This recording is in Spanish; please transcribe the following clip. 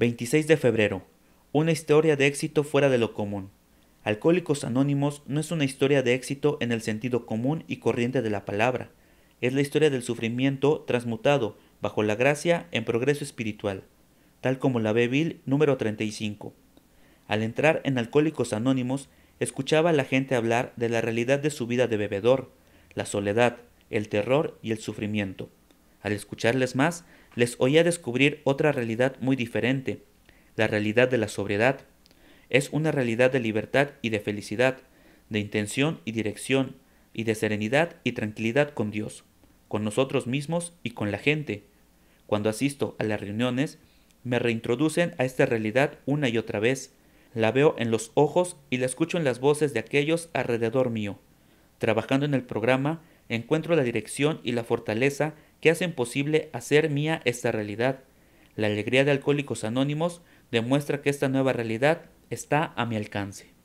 26 de febrero. Una historia de éxito fuera de lo común. Alcohólicos Anónimos no es una historia de éxito en el sentido común y corriente de la palabra. Es la historia del sufrimiento transmutado, bajo la gracia, en progreso espiritual, tal como la B. Bill número 35. Al entrar en Alcohólicos Anónimos, escuchaba a la gente hablar de la realidad de su vida de bebedor, la soledad, el terror y el sufrimiento. Al escucharles más, les oía descubrir otra realidad muy diferente, la realidad de la sobriedad. Es una realidad de libertad y de felicidad, de intención y dirección, y de serenidad y tranquilidad con Dios, con nosotros mismos y con la gente. Cuando asisto a las reuniones, me reintroducen a esta realidad una y otra vez. La veo en los ojos y la escucho en las voces de aquellos alrededor mío. Trabajando en el programa, encuentro la dirección y la fortaleza que hacen posible hacer mía esta realidad. La alegría de Alcohólicos Anónimos demuestra que esta nueva realidad está a mi alcance.